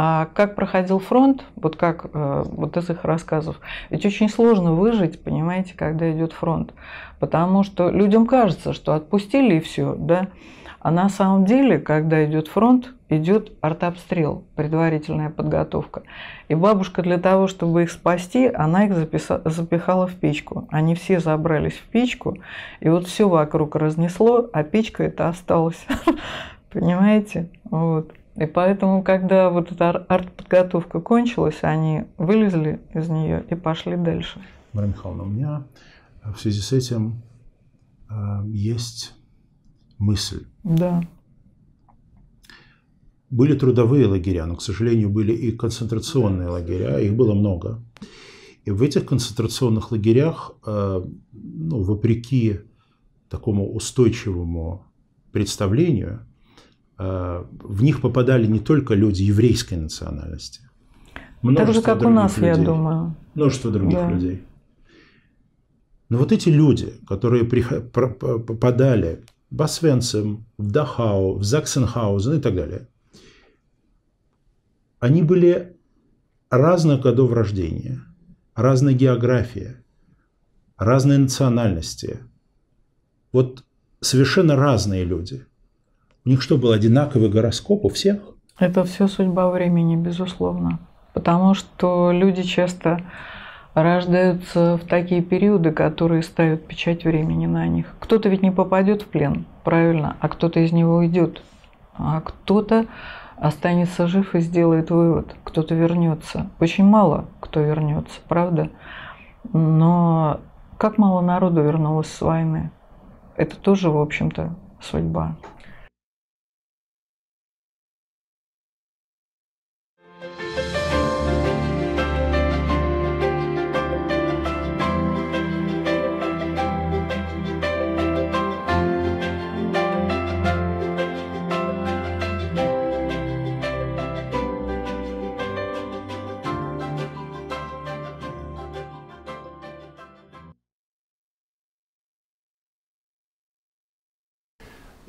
А как проходил фронт, вот как э, вот из их рассказов, ведь очень сложно выжить, понимаете, когда идет фронт. Потому что людям кажется, что отпустили и все, да. А на самом деле, когда идет фронт, идет артобстрел, предварительная подготовка. И бабушка для того, чтобы их спасти, она их записа- запихала в печку. Они все забрались в печку, и вот все вокруг разнесло, а печка это осталась. [LAUGHS] Понимаете? Вот. И поэтому, когда вот эта арт-подготовка кончилась, они вылезли из нее и пошли дальше. Мария Михайловна, у меня э, в связи с этим э, есть мысль. Да. Были трудовые лагеря, но, к сожалению, были и концентрационные лагеря, их было много. И в этих концентрационных лагерях, э, ну, вопреки такому устойчивому представлению, Э, в них попадали не только люди еврейской национальности. Так же, как у нас, людей, я думаю. Множество других да. людей. Но вот эти люди, которые попадали в Освенцим, в Дахау, в Заксенхаузен и так далее, они были разных годов рождения, разная география, разные национальности. Вот совершенно разные люди – у них что, был одинаковый гороскоп у всех? Это все судьба времени, безусловно. Потому что люди часто рождаются в такие периоды, которые ставят печать времени на них. Кто-то ведь не попадет в плен, правильно, а кто-то из него уйдет. А кто-то останется жив и сделает вывод, кто-то вернется. Очень мало кто вернется, правда? Но как мало народу вернулось с войны? Это тоже, в общем-то, судьба.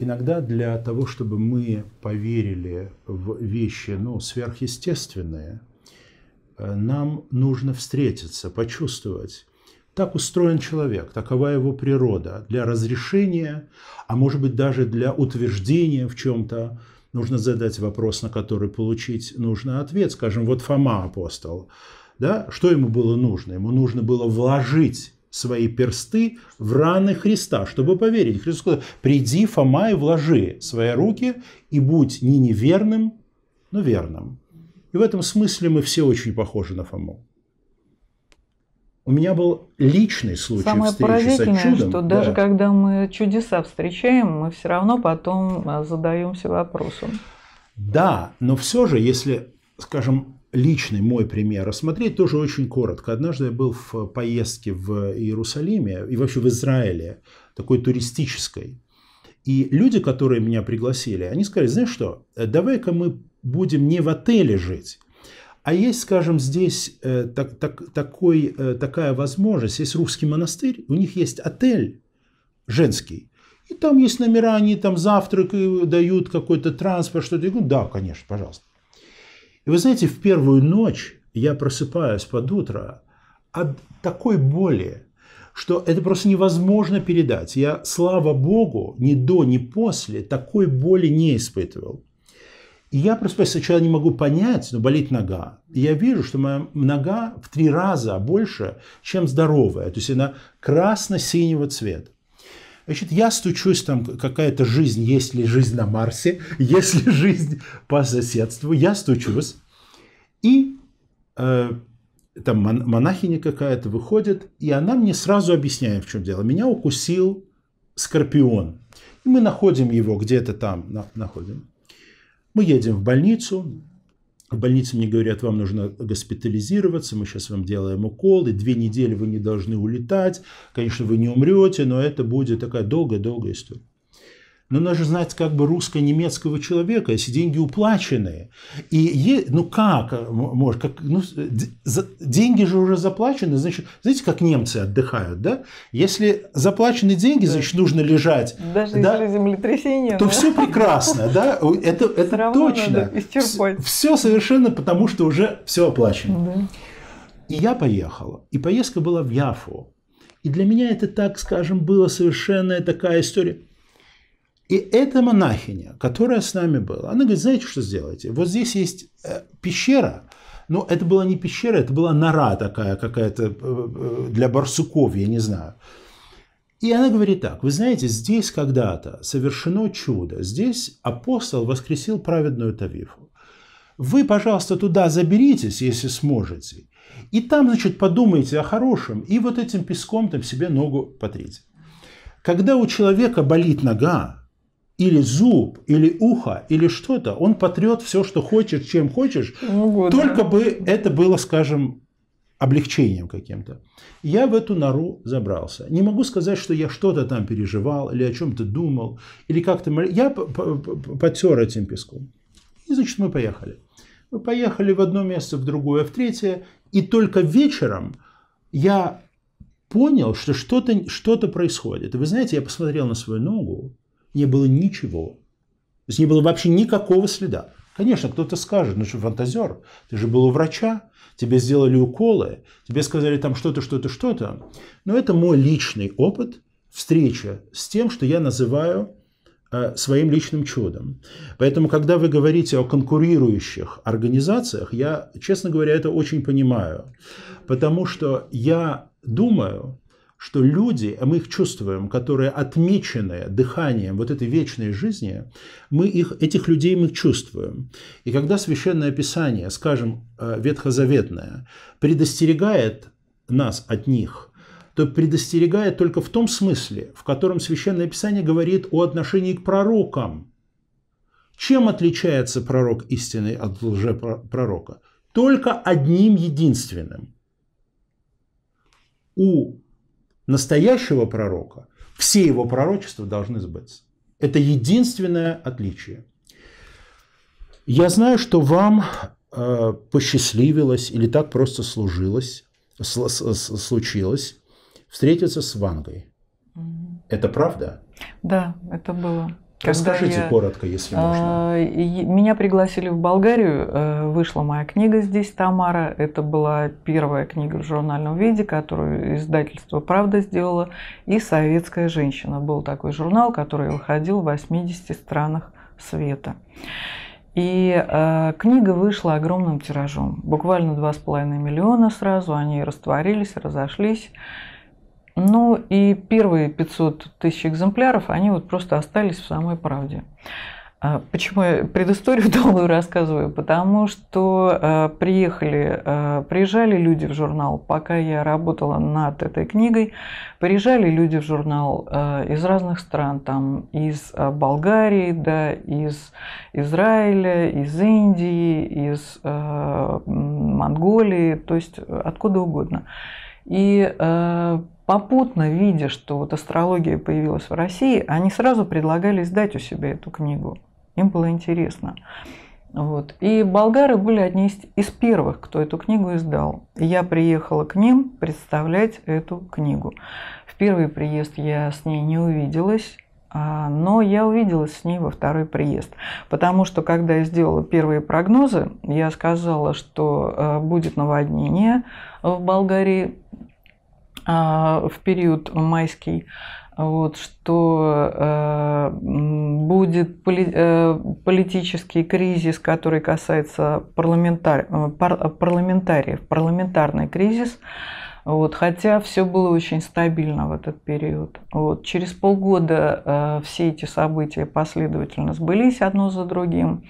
Иногда для того, чтобы мы поверили в вещи ну, сверхъестественные, э, нам нужно встретиться, почувствовать. Так устроен человек, такова его природа. Для разрешения, а может быть даже для утверждения в чем-то, нужно задать вопрос, на который получить нужно ответ. Скажем, вот Фома апостол, да, что ему было нужно? Ему нужно было вложить свои персты в раны Христа, чтобы поверить. Христос сказал, приди, Фома, и вложи свои руки, и будь не неверным, но верным. И в этом смысле мы все очень похожи на Фому. У меня был личный случай Самое встречи поразительное, с чудом. что да. даже когда мы чудеса встречаем, мы все равно потом а, задаемся вопросом. Да, но все же, если, скажем, личный мой пример рассмотреть тоже очень коротко. Однажды я был в э, поездке в Иерусалиме и вообще в Израиле, такой туристической. И люди, которые меня пригласили, они сказали, знаешь что, э, давай-ка мы будем не в отеле жить, а есть, скажем, здесь э, так, так, такой, э, такая возможность, есть русский монастырь, у них есть отель женский, и там есть номера, они там завтрак дают, какой-то транспорт, что-то. Я говорю, да, конечно, пожалуйста. И вы знаете, в первую ночь я просыпаюсь под утро от такой боли, что это просто невозможно передать. Я, слава богу, ни до, ни после такой боли не испытывал. И я просыпаюсь, сначала не могу понять, но болит нога. И я вижу, что моя нога в три раза больше, чем здоровая. То есть она красно-синего цвета. Значит, я стучусь, там какая-то жизнь, есть ли жизнь на Марсе, есть ли жизнь по соседству, я стучусь. И э, там мон, монахиня какая-то выходит, и она мне сразу объясняет, в чем дело. Меня укусил скорпион. И мы находим его где-то там, на, находим. Мы едем в больницу, больнице мне говорят, вам нужно госпитализироваться, мы сейчас вам делаем уколы, две недели вы не должны улетать, конечно, вы не умрете, но это будет такая долгая-долгая история. Но надо же знать как бы русско-немецкого человека, если деньги уплачены. И е, ну как, э, может, как, ну, э, за, деньги же уже заплачены, значит, знаете, как немцы отдыхают, да? Если заплачены деньги, да. значит, нужно лежать. Даже да, если землетрясение. То да? все прекрасно, да? Это, это точно. Все совершенно потому, что уже все оплачено. Да. И я поехала. И поездка была в Яфу. И для меня это, так скажем, была совершенно такая история. И эта монахиня, которая с нами была, она говорит, знаете, что сделайте? Вот здесь есть э, пещера, но это была не пещера, это была нора такая какая-то э, э, для барсуков, я не знаю. И она говорит так, вы знаете, здесь когда-то совершено чудо, здесь апостол воскресил праведную Тавифу. Вы, пожалуйста, туда заберитесь, если сможете, и там, значит, подумайте о хорошем, и вот этим песком там себе ногу потрите. Когда у человека болит нога, или зуб, или ухо, или что-то, он потрет все, что хочет, чем хочешь, Угодно. Ну только бы это было, скажем, облегчением каким-то. Я в эту нору забрался. Не могу сказать, что я что-то там переживал, или о чем-то думал, или как-то... Я подтер этим песком. И, значит, мы поехали. Мы поехали в одно место, в другое, в третье. И только вечером я понял, что что-то что, -то, происходит. И вы знаете, я посмотрел на свою ногу, не было ничего. То есть не было вообще никакого следа. Конечно, кто-то скажет, ну что фантазер, ты же был у врача, тебе сделали уколы, тебе сказали там что-то, что-то, что-то. Но это мой личный опыт, встреча с тем, что я называю э, своим личным чудом. Поэтому, когда вы говорите о конкурирующих организациях, я, честно говоря, это очень понимаю, потому что я думаю, что люди, а мы их чувствуем, которые отмечены дыханием вот этой вечной жизни, мы их, этих людей мы чувствуем. И когда Священное Писание, скажем, э, Ветхозаветное, предостерегает нас от них – то предостерегает только в том смысле, в котором Священное Писание говорит о отношении к пророкам. Чем отличается пророк истинный от лжепророка? Только одним единственным. У настоящего пророка, все его пророчества должны сбыться. Это единственное отличие. Я знаю, что вам э, посчастливилось или так просто служилось, сл- с- случилось встретиться с Вангой. Mm-hmm. Это правда? Да, это было. Расскажите я, коротко, если можно. Э, меня пригласили в Болгарию, э, вышла моя книга здесь, Тамара. Это была первая книга в журнальном виде, которую издательство «Правда» сделало. И «Советская женщина». Был такой журнал, который выходил в 80 странах света. И э, книга вышла огромным тиражом, буквально 2,5 миллиона сразу, они растворились, разошлись. Ну и первые 500 тысяч экземпляров, они вот просто остались в самой правде. А, почему я предысторию [LAUGHS] долгую рассказываю? Потому что а, приехали, а, приезжали люди в журнал, пока я работала над этой книгой, приезжали люди в журнал из разных стран, там из Болгарии, да, из Израиля, из Индии, из Монголии, то есть э, откуда угодно. И попутно видя, что вот астрология появилась в России, они сразу предлагали издать у себя эту книгу. Им было интересно. Вот. И болгары были одни из, из первых, кто эту книгу издал. И я приехала к ним представлять эту книгу. В первый приезд я с ней не увиделась, а, но я увиделась с ней во второй приезд. Потому что, когда я сделала первые прогнозы, я сказала, что э, будет наводнение в Болгарии, а, в период майский, вот, что э, будет поли, э, политический кризис, который касается парламентар, э, пар, парламентариев, парламентарный кризис, вот, хотя все было очень стабильно в этот период. Вот, через полгода э, все эти события последовательно сбылись одно за другим,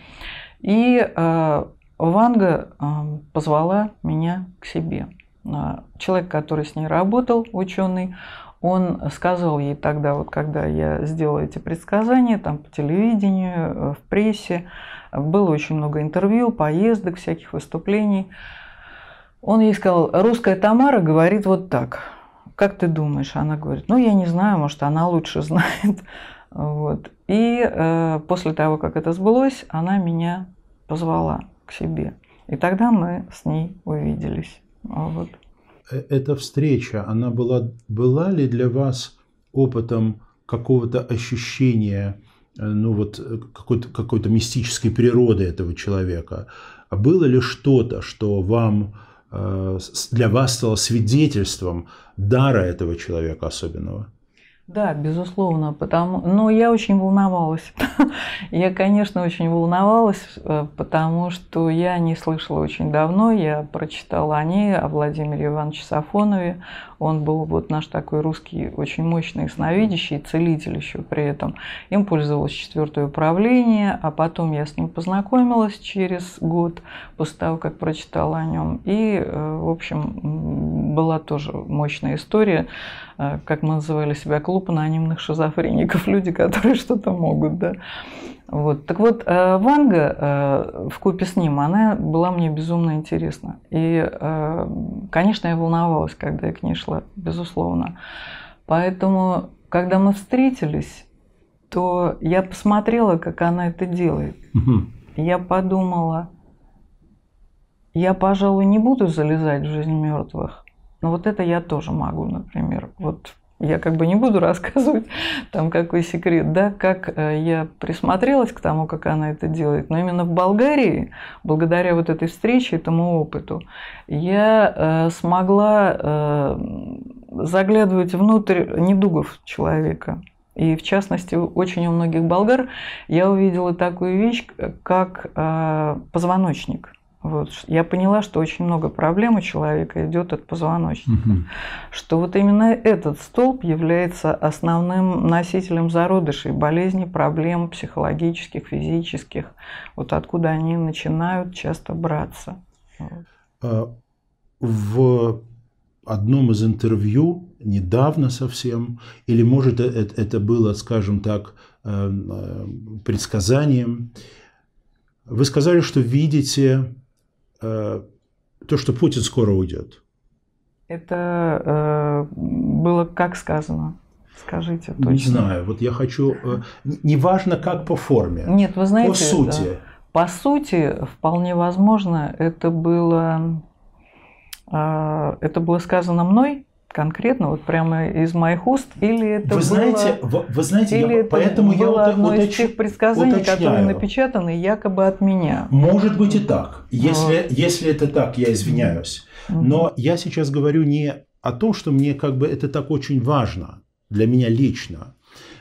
и э, Ванга э, позвала меня к себе. А, человек, который с ней работал, ученый, он сказал ей тогда, вот когда я сделала эти предсказания, там по телевидению, э, в прессе, было очень много интервью, поездок, всяких выступлений. Он ей сказал, русская Тамара говорит вот так. Как ты думаешь? Она говорит, ну я не знаю, может она лучше [LAUGHS] знает. Вот. И э, после того, как это сбылось, она меня позвала к себе. И тогда мы с ней увиделись. А вот. Э, эта встреча, она была, была ли для вас опытом какого-то ощущения, э, ну вот э, какой-то какой мистической природы этого человека? А было ли что-то, что вам для вас стало свидетельством дара этого человека особенного? Да, безусловно, потому... но я очень волновалась. [LAUGHS] я, конечно, очень волновалась, э, потому что я не слышала очень давно, я прочитала о ней, о Владимире Ивановиче Сафонове. Он был вот наш такой русский очень мощный сновидящий, целитель еще при этом. Им пользовалось четвертое управление, а потом я с ним познакомилась через год после того, как прочитала о нем. И, э, в общем, была тоже мощная история, э, как мы называли себя клуб анонимных шизофреников, [LAUGHS] люди, которые что-то могут, да. Вот. Так вот, э, Ванга э, в купе с ним, она была мне безумно интересна. И, э, конечно, я волновалась, когда я к ней шла, безусловно. Поэтому, когда мы встретились, то я посмотрела, как она это делает. Я подумала, я, пожалуй, не буду залезать в жизнь мертвых, но вот это я тоже могу, например. Вот я как бы не буду рассказывать там какой секрет, да, как э, я присмотрелась к тому, как она это делает, но именно в Болгарии, благодаря вот этой встрече, этому опыту, я э, смогла э, заглядывать внутрь недугов человека. И в частности, очень у многих болгар я увидела такую вещь, как позвоночник – вот. Я поняла, что очень много проблем у человека идет от позвоночника. Угу. Что вот именно этот столб является основным носителем зародышей болезни, проблем психологических, физических. Вот откуда они начинают часто браться. А, в одном из интервью, недавно совсем, или может э, э, это было, скажем так, эм, э, предсказанием, вы сказали, что видите Э, то, что Путин скоро уйдет? Это э, было как сказано? Скажите точно. Не знаю. Вот я хочу... Э, неважно, как по форме. Нет, вы знаете... По сути. Да, по сути, вполне возможно, это было... Э, это было сказано мной, конкретно, вот прямо из моих уст, или это вы знаете, было, вы, вы знаете, или я, это поэтому было я одно уточ... из тех предсказаний, уточняю. которые напечатаны якобы от меня. Может быть и так. Если, вот. если это так, я извиняюсь. Но я сейчас говорю не о том, что мне как бы это так очень важно для меня лично.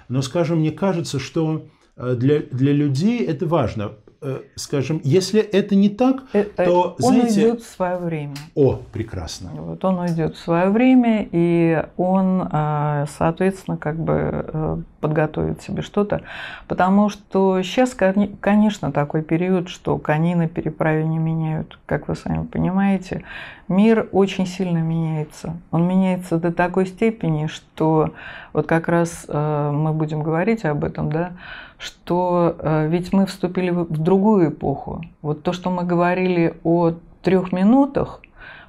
Но, скажем, мне кажется, что э, для, для людей это важно. Э, скажем, если это не так, это, э, то, он знаете... уйдет в свое время. О, прекрасно. Вот он уйдет в свое время, и он, э, соответственно, как бы подготовит себе что-то. Потому что сейчас, конечно, такой период, что кони на переправе не меняют, как вы сами понимаете. Мир очень сильно меняется. Он меняется до такой степени, что вот как раз мы будем говорить об этом, да, что э, ведь мы вступили в другую эпоху. Вот то, что мы говорили о трех минутах,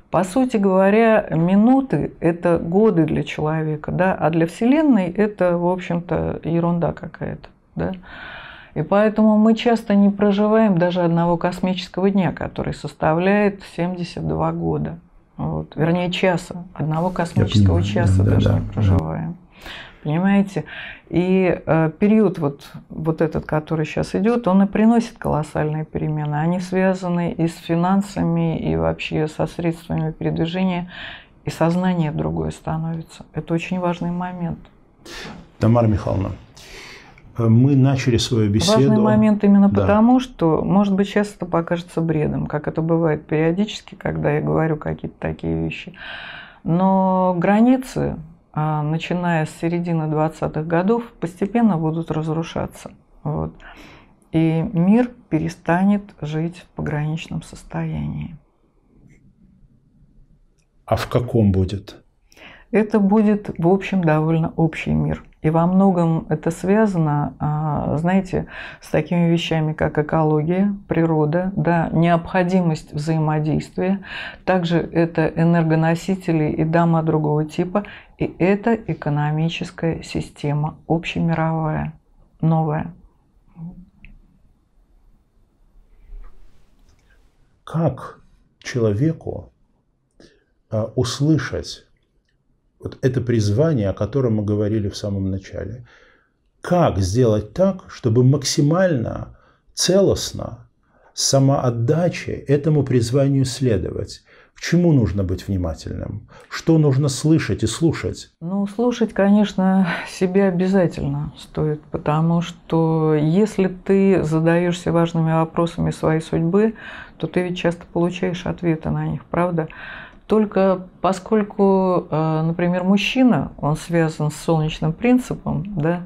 по сути говоря, минуты – это годы для человека, да, а для Вселенной это, в общем-то, ерунда какая-то, да. И поэтому мы часто не проживаем даже одного космического дня, который составляет 72 года. Вот. Вернее, часа. Одного космического часа да, даже да, не проживаем понимаете? И э, период вот, вот этот, который сейчас идет, он и приносит колоссальные перемены. Они связаны и с финансами, и вообще со средствами передвижения, и сознание другое становится. Это очень важный момент. Тамара Михайловна, э, мы начали свою беседу. Важный момент именно да. потому, что, может быть, сейчас это покажется бредом, как это бывает периодически, когда я говорю какие-то такие вещи. Но границы а, начиная с середины 20-х годов, постепенно будут разрушаться. Вот. И мир перестанет жить в пограничном состоянии. А в каком будет? Это будет, в общем, довольно общий мир. И во многом это связано, а, знаете, с такими вещами, как экология, природа, да, необходимость взаимодействия. Также это энергоносители и дома другого типа. И это экономическая система, общемировая, новая. Как человеку а, услышать вот это призвание, о котором мы говорили в самом начале. Как сделать так, чтобы максимально целостно, с самоотдачей этому призванию следовать? К чему нужно быть внимательным? Что нужно слышать и слушать? Ну, слушать, конечно, себе обязательно стоит, потому что если ты задаешься важными вопросами своей судьбы, то ты ведь часто получаешь ответы на них, правда? Только поскольку, э, например, мужчина, он связан с солнечным принципом, да,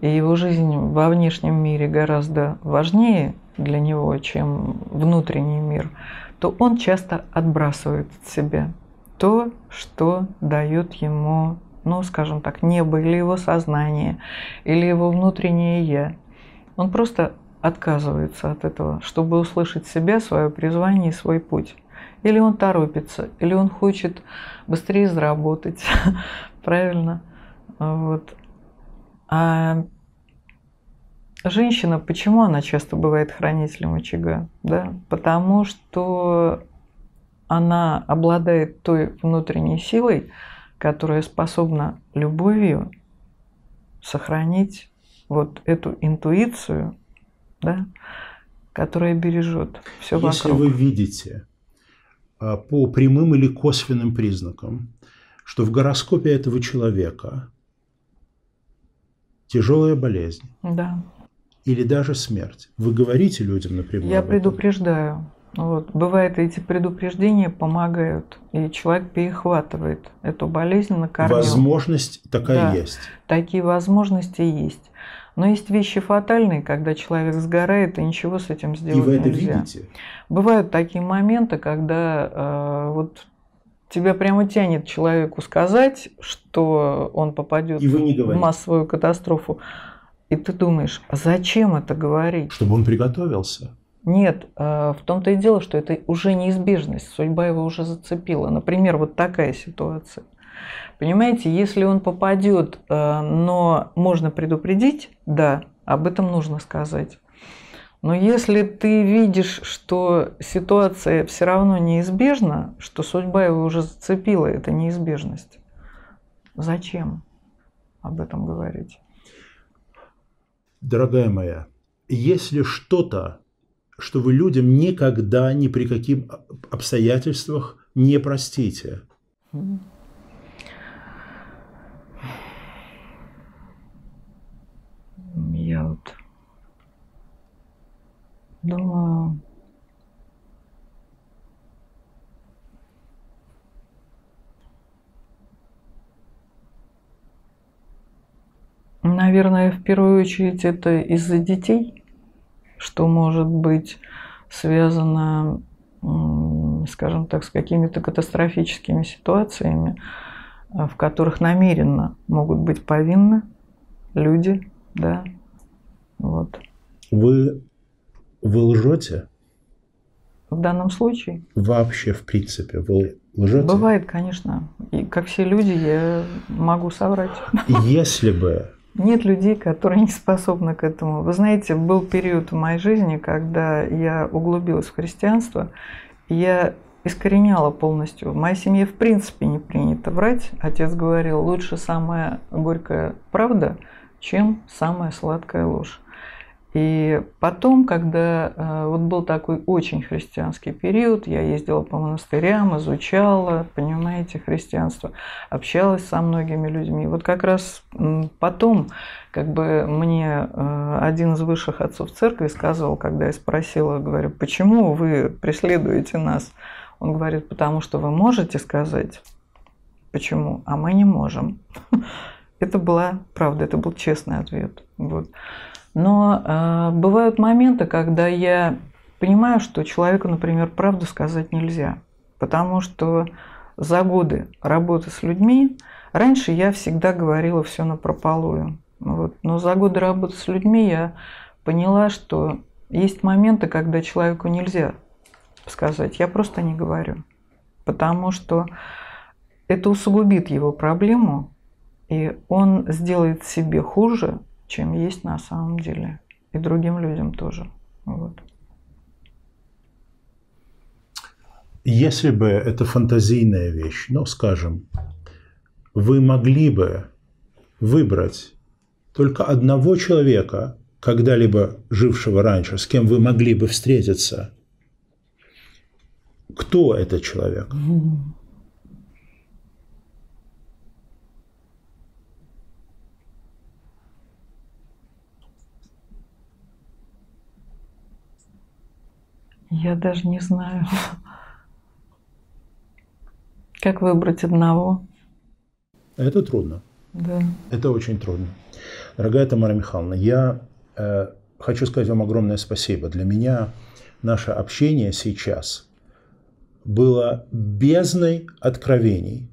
и его жизнь во внешнем мире гораздо важнее для него, чем внутренний мир, то он часто отбрасывает от себя то, что дает ему, ну, скажем так, небо или его сознание, или его внутреннее «я». Он просто отказывается от этого, чтобы услышать себя, свое призвание и свой путь. Или он торопится, или он хочет быстрее заработать, [LAUGHS] правильно? Вот. А женщина, почему она часто бывает хранителем очага? Да? Потому что она обладает той внутренней силой, которая способна любовью сохранить вот эту интуицию, да, которая бережет все вокруг. Если вы видите Э, по прямым или косвенным признакам, что в гороскопе этого человека тяжелая болезнь. Да. Или даже смерть. Вы говорите людям напрямую. Я предупреждаю. Вот. Бывает, эти предупреждения помогают, и человек перехватывает эту болезнь на корню. Возможность такая да, есть. Такие возможности есть. Но есть вещи фатальные, когда человек сгорает, и ничего с этим сделать нельзя. И вы нельзя. это видите? Бывают такие моменты, когда э, вот тебя прямо тянет человеку сказать, что он попадет в массовую катастрофу. И ты думаешь, а зачем это говорить? Чтобы он приготовился. Нет, э, в том-то и дело, что это уже неизбежность, судьба его уже зацепила. Например, вот такая ситуация. Понимаете, если он попадет, э, но можно предупредить, да, об этом нужно сказать. Но если ты видишь, что ситуация все равно неизбежна, что судьба его уже зацепила, это неизбежность, зачем об этом говорить? Дорогая моя, если что-то, что вы людям никогда ни при каких обстоятельствах не простите, mm-hmm делают. Но Наверное, в первую очередь это из-за детей, что может быть связано, скажем так, с какими-то катастрофическими ситуациями, э, в которых намеренно могут быть повинны люди, да, вот. Вы, вы лжете? В данном случае? Вообще, в принципе, вы лжете? Бывает, конечно. И как все люди, я могу соврать. Если бы... Нет людей, которые не способны к этому. Вы знаете, был период в моей жизни, когда я углубилась в христианство, я искореняла полностью. В моей семье в принципе не принято врать. Отец говорил, лучше самая горькая правда, чем самая сладкая ложь. И потом, когда э, вот был такой очень христианский период, я ездила по монастырям, изучала, понимаете, христианство, общалась со многими людьми. Вот как раз потом, как бы мне э, один из высших отцов церкви сказал, когда я спросила, говорю, почему вы преследуете нас? Он говорит, потому что вы можете сказать, почему, а мы не можем. [LAUGHS] Это была правда, это был честный ответ. Вот. Но а, бывают моменты, когда я понимаю, что человеку, например, правду сказать нельзя, потому что за годы работы с людьми раньше я всегда говорила все на прополую. Ну вот. Но за годы работы с людьми я поняла, что есть моменты, когда человеку нельзя сказать, я просто не говорю, потому что это усугубит его проблему, и он сделает себе хуже, чем есть на самом деле. И другим людям тоже. Вот. Если бы это фантазийная вещь, ну, скажем, вы могли бы выбрать только одного человека, когда-либо жившего раньше, с кем вы могли бы встретиться, кто этот человек? Mm-hmm. Я даже не знаю, как выбрать одного. Это трудно. Да. Это очень трудно. Дорогая Тамара Михайловна, я э, хочу сказать вам огромное спасибо. Для меня наше общение сейчас было бездной откровений.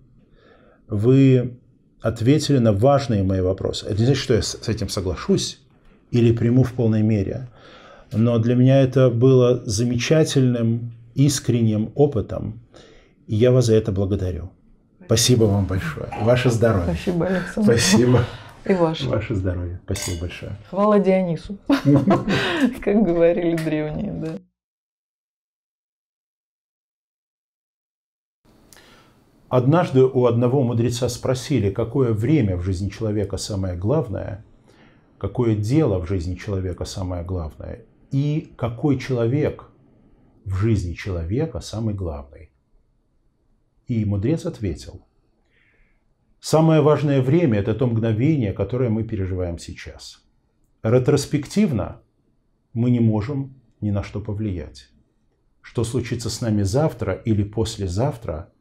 Вы ответили на важные мои вопросы. Это не значит, что я с этим соглашусь или приму в полной мере но для меня это было замечательным, искренним опытом. И я вас за это благодарю. Спасибо вам большое. Ваше здоровье. Спасибо, Александр. Спасибо. И ваше. Ваше здоровье. Спасибо большое. Хвала Дионису, [LAUGHS] как говорили древние, да. Однажды у одного мудреца спросили, какое время в жизни человека самое главное, какое дело в жизни человека самое главное. И какой человек в жизни человека самый главный? И мудрец ответил, самое важное время – это то мгновение, которое мы переживаем сейчас. Ретроспективно мы не можем ни на что повлиять. Что случится с нами завтра или послезавтра,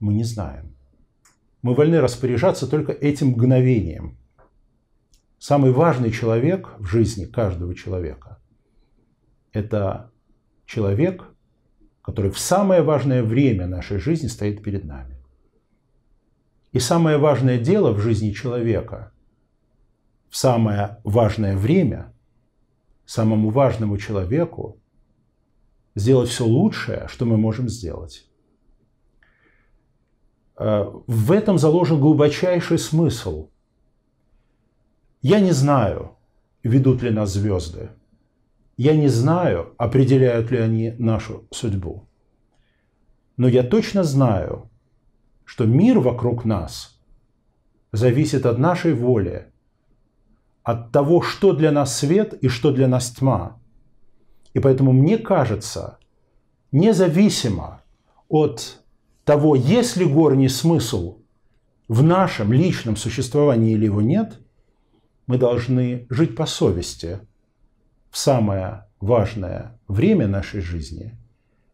мы не знаем. Мы вольны распоряжаться только этим мгновением. Самый важный человек в жизни каждого человека это человек, который в самое важное время нашей жизни стоит перед нами. И самое важное дело в жизни человека в самое важное время самому важному человеку сделать все лучшее, что мы можем сделать. Э, в этом заложен глубочайший смысл. Я не знаю, ведут ли нас звезды – я не знаю, определяют ли они нашу судьбу. Но я точно знаю, что мир вокруг нас зависит от нашей воли, от того, что для нас свет и что для нас тьма. И поэтому мне кажется, независимо от того, есть ли горний смысл в нашем личном существовании или его нет, мы должны жить по совести – в самое важное время нашей жизни,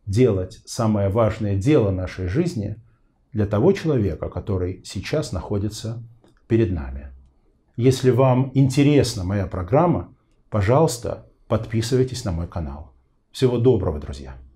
делать самое важное дело нашей жизни для того человека, который сейчас находится перед нами. Если вам интересна моя программа, пожалуйста, подписывайтесь на мой канал. Всего доброго, друзья!